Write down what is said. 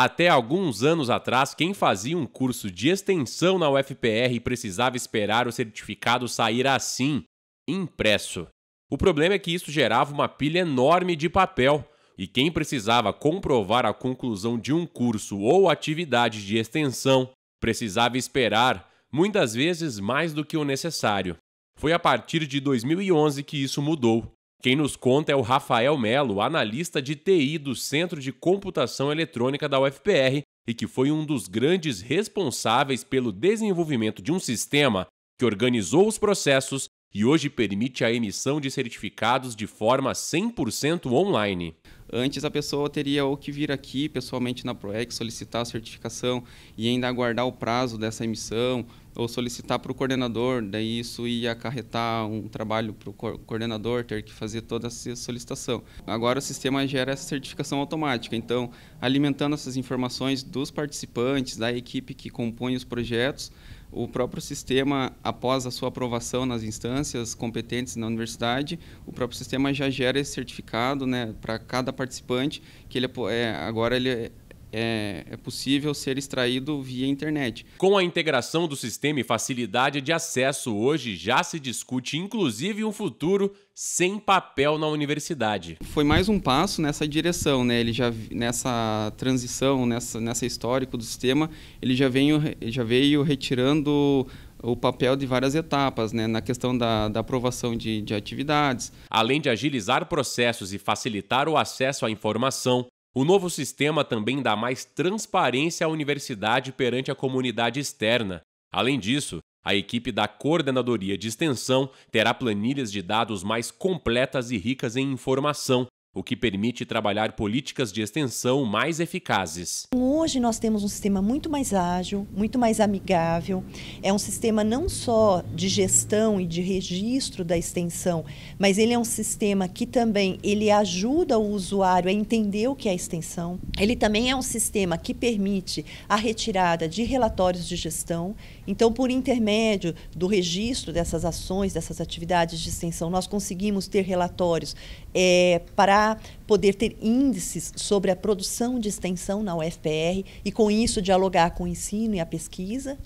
Até alguns anos atrás, quem fazia um curso de extensão na UFPR precisava esperar o certificado sair assim, impresso. O problema é que isso gerava uma pilha enorme de papel, e quem precisava comprovar a conclusão de um curso ou atividade de extensão precisava esperar, muitas vezes mais do que o necessário. Foi a partir de 2011 que isso mudou. Quem nos conta é o Rafael Melo, analista de TI do Centro de Computação Eletrônica da UFPR e que foi um dos grandes responsáveis pelo desenvolvimento de um sistema que organizou os processos e hoje permite a emissão de certificados de forma 100% online. Antes a pessoa teria ou que vir aqui pessoalmente na ProEx solicitar a certificação e ainda aguardar o prazo dessa emissão ou solicitar para o coordenador, daí isso ia acarretar um trabalho para o coordenador ter que fazer toda essa solicitação. Agora o sistema gera essa certificação automática, então alimentando essas informações dos participantes, da equipe que compõe os projetos, o próprio sistema, após a sua aprovação nas instâncias competentes na universidade, o próprio sistema já gera esse certificado né, para cada participante, que ele é, é agora ele é é, é, possível ser extraído via internet. Com a integração do sistema e facilidade de acesso, hoje já se discute inclusive um futuro sem papel na universidade. Foi mais um passo nessa direção, né? Ele já nessa transição, nessa nessa histórico do sistema, ele já veio já veio retirando o papel de várias etapas, né, na questão da, da aprovação de, de atividades. Além de agilizar processos e facilitar o acesso à informação, o novo sistema também dá mais transparência à universidade perante a comunidade externa. Além disso, a equipe da coordenadoria de extensão terá planilhas de dados mais completas e ricas em informação, o que permite trabalhar políticas de extensão mais eficazes. Hoje nós temos um sistema muito mais ágil, muito mais amigável. É um sistema não só de gestão e de registro da extensão, mas ele é um sistema que também ele ajuda o usuário a entender o que é a extensão. Ele também é um sistema que permite a retirada de relatórios de gestão. Então, por intermédio do registro dessas ações, dessas atividades de extensão, nós conseguimos ter relatórios é, para poder ter índices sobre a produção de extensão na UFPR e, com isso, dialogar com o ensino e a pesquisa.